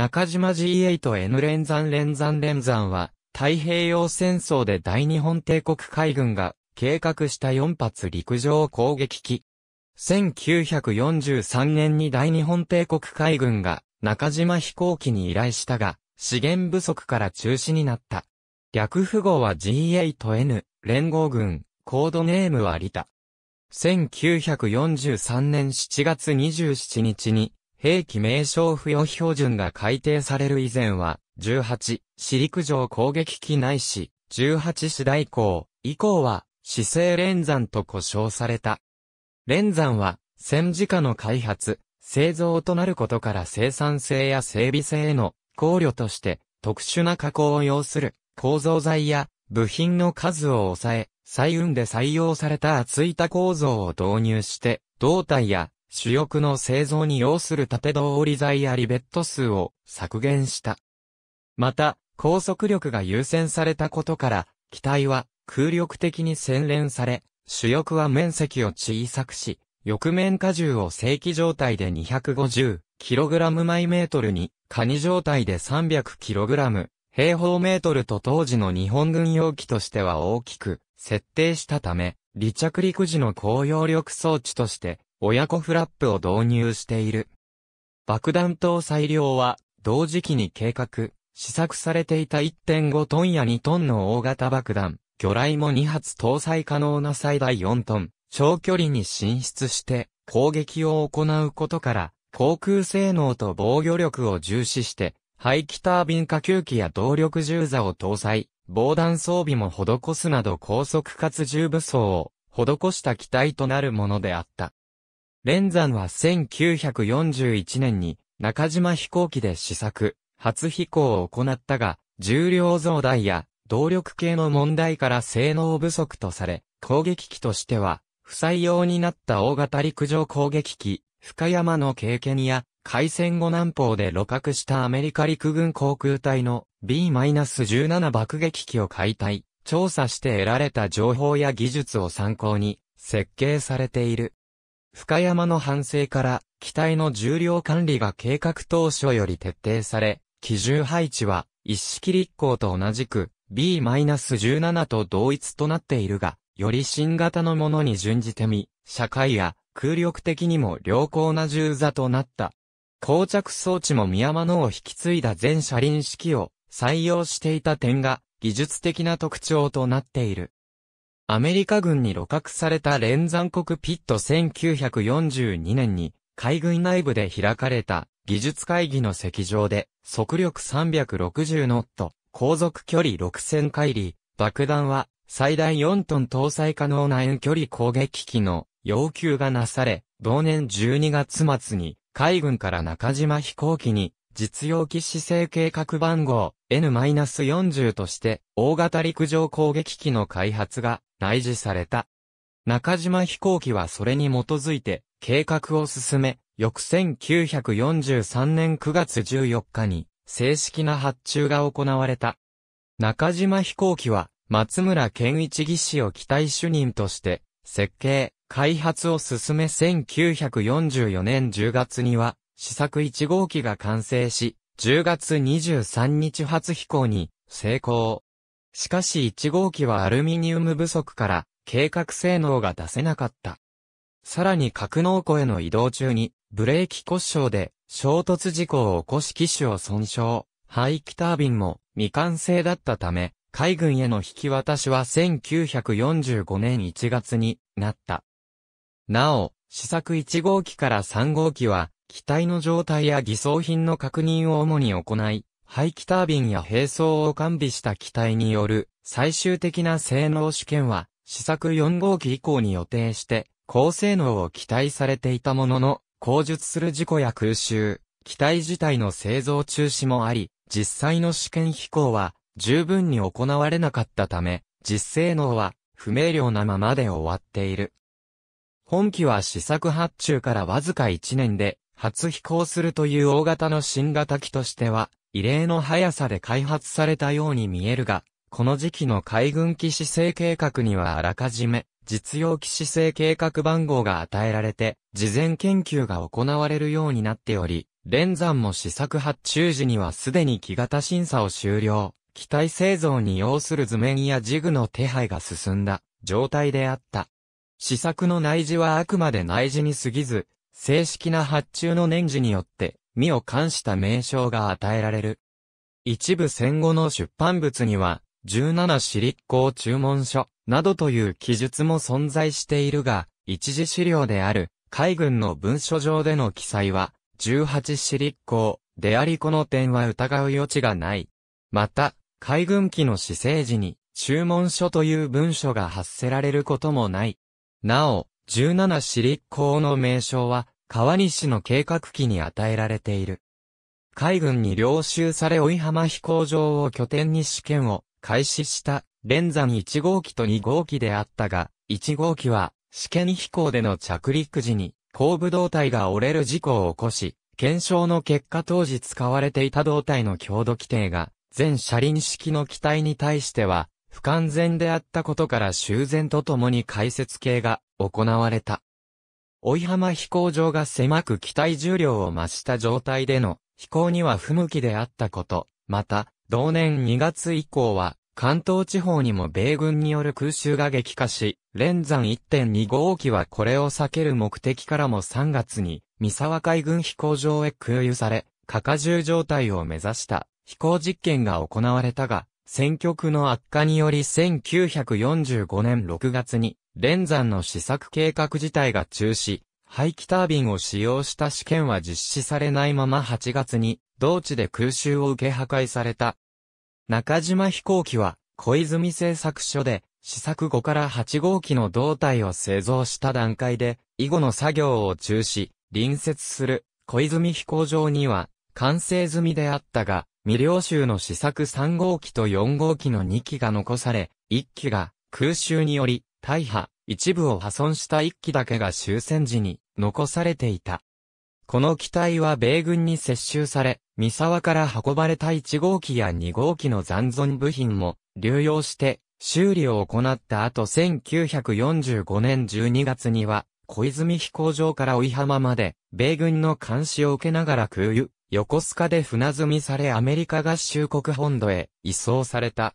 中島 G8N 連山連山連山は、太平洋戦争で大日本帝国海軍が計画した4発陸上攻撃機。1943年に大日本帝国海軍が中島飛行機に依頼したが、資源不足から中止になった。略符号は G8N、連合軍、コードネームはリタ。1943年7月27日に、兵器名称付与標準が改定される以前は、18、市陸上攻撃機ないし、18師大校、以降は、姿勢連山と呼称された。連山は、戦時下の開発、製造となることから生産性や整備性への考慮として特殊な加工を要する構造材や部品の数を抑え、採運で採用された厚板構造を導入して、胴体や主翼の製造に要する縦通り材やリベット数を削減した。また、高速力が優先されたことから、機体は空力的に洗練され、主翼は面積を小さくし、翼面荷重を正規状態で 250kg 毎メートルに、カニ状態で 300kg 平方メートルと当時の日本軍用機としては大きく設定したため、離着陸時の高揚力装置として親子フラップを導入している。爆弾搭載量は、同時期に計画、試作されていた1.5トンや2トンの大型爆弾、魚雷も2発搭載可能な最大4トン、長距離に進出して攻撃を行うことから、航空性能と防御力を重視して、排気タービン火球機や動力銃座を搭載、防弾装備も施すなど高速かつ重武装を施した機体となるものであった。連山は1941年に中島飛行機で試作、初飛行を行ったが、重量増大や動力系の問題から性能不足とされ、攻撃機としては不採用になった大型陸上攻撃機、深山の経験や、海戦後南方で露獲したアメリカ陸軍航空隊の B-17 爆撃機を解体、調査して得られた情報や技術を参考に設計されている。深山の反省から、機体の重量管理が計画当初より徹底され、機重配置は、一式立行と同じく、B-17 と同一となっているが、より新型のものに準じてみ、社会や空力的にも良好な重座となった。膠着装置も宮間のを引き継いだ全車輪式を採用していた点が技術的な特徴となっている。アメリカ軍に露獲された連山国ピット1942年に、海軍内部で開かれた技術会議の席上で、速力360ノット、航続距離6000回里、爆弾は最大4トン搭載可能な遠距離攻撃機の要求がなされ、同年12月末に海軍から中島飛行機に実用機姿勢計画番号 N-40 として大型陸上攻撃機の開発が内示された。中島飛行機はそれに基づいて計画を進め、翌1943年9月14日に正式な発注が行われた。中島飛行機は松村健一技師を機体主任として設計、開発を進め1944年10月には試作1号機が完成し、10月23日初飛行に成功。しかし1号機はアルミニウム不足から計画性能が出せなかった。さらに格納庫への移動中にブレーキ故障で衝突事故を起こし機種を損傷。排気タービンも未完成だったため、海軍への引き渡しは1945年1月になった。なお、試作1号機から3号機は、機体の状態や偽装品の確認を主に行い、排気タービンや並走を完備した機体による最終的な性能試験は、試作4号機以降に予定して、高性能を期待されていたものの、後述する事故や空襲、機体自体の製造中止もあり、実際の試験飛行は十分に行われなかったため、実性能は不明瞭なままで終わっている。本機は試作発注からわずか1年で初飛行するという大型の新型機としては異例の速さで開発されたように見えるが、この時期の海軍機姿勢計画にはあらかじめ、実用機姿勢計画番号が与えられて、事前研究が行われるようになっており、連山も試作発注時にはすでに木型審査を終了、機体製造に要する図面やジグの手配が進んだ状態であった。試作の内示はあくまで内示に過ぎず、正式な発注の年次によって身を冠した名称が与えられる。一部戦後の出版物には、17私立校注文書、などという記述も存在しているが、一時資料である、海軍の文書上での記載は、18私立校でありこの点は疑う余地がない。また、海軍機の施政時に、注文書という文書が発せられることもない。なお、17私立校の名称は、川西の計画機に与えられている。海軍に領収され追浜飛行場を拠点に試験を開始した連山1号機と2号機であったが、1号機は試験飛行での着陸時に後部胴体が折れる事故を起こし、検証の結果当時使われていた胴体の強度規定が、全車輪式の機体に対しては、不完全であったことから修繕とともに解説系が行われた。追浜飛行場が狭く機体重量を増した状態での飛行には不向きであったこと、また、同年2月以降は、関東地方にも米軍による空襲が激化し、連山1.2号機はこれを避ける目的からも3月に、三沢海軍飛行場へ空輸され、過荷重状態を目指した飛行実験が行われたが、戦局の悪化により1945年6月に、連山の試作計画自体が中止、排気タービンを使用した試験は実施されないまま8月に、同地で空襲を受け破壊された。中島飛行機は、小泉製作所で、試作5から8号機の胴体を製造した段階で、以後の作業を中止、隣接する小泉飛行場には完成済みであったが、未領州の試作3号機と4号機の2機が残され、1機が空襲により大破、一部を破損した1機だけが終戦時に残されていた。この機体は米軍に接収され、三沢から運ばれた1号機や2号機の残存部品も流用して修理を行った後1945年12月には小泉飛行場から追浜まで米軍の監視を受けながら空輸、横須賀で船積みされアメリカ合衆国本土へ移送された。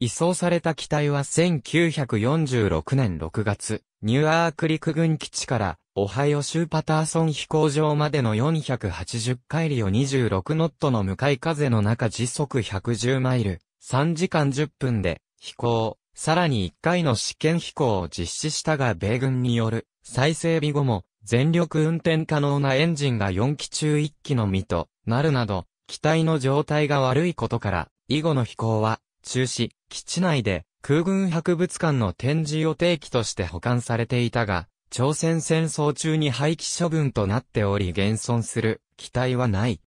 移送された機体は1946年6月、ニューアーク陸軍基地からオハイオ州パターソン飛行場までの480海里を26ノットの向かい風の中時速110マイル、3時間10分で飛行、さらに1回の試験飛行を実施したが米軍による再整備後も全力運転可能なエンジンが4機中1機のみとなるなど、機体の状態が悪いことから、以後の飛行は中止、基地内で空軍博物館の展示予定機として保管されていたが、朝鮮戦争中に廃棄処分となっており現存する機体はない。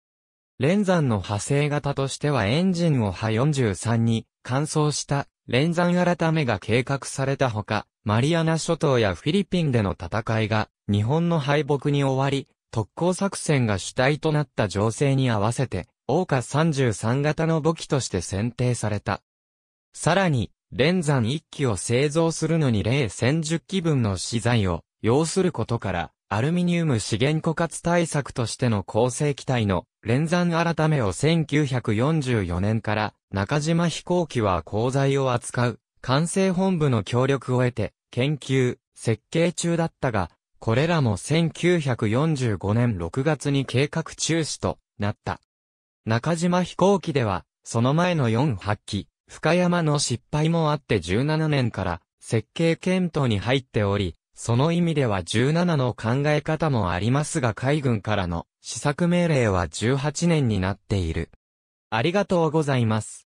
連山の派生型としてはエンジンを派43に乾燥した連山改めが計画されたほか、マリアナ諸島やフィリピンでの戦いが日本の敗北に終わり、特攻作戦が主体となった情勢に合わせて、桜花33型の武器として選定された。さらに、連山1機を製造するのに例1010機分の資材を要することから、アルミニウム資源枯渇対策としての構成機体の連山改めを1944年から中島飛行機は鋼材を扱う管制本部の協力を得て研究、設計中だったがこれらも1945年6月に計画中止となった。中島飛行機では、その前の4発機、深山の失敗もあって17年から設計検討に入っており、その意味では17の考え方もありますが海軍からの試作命令は18年になっている。ありがとうございます。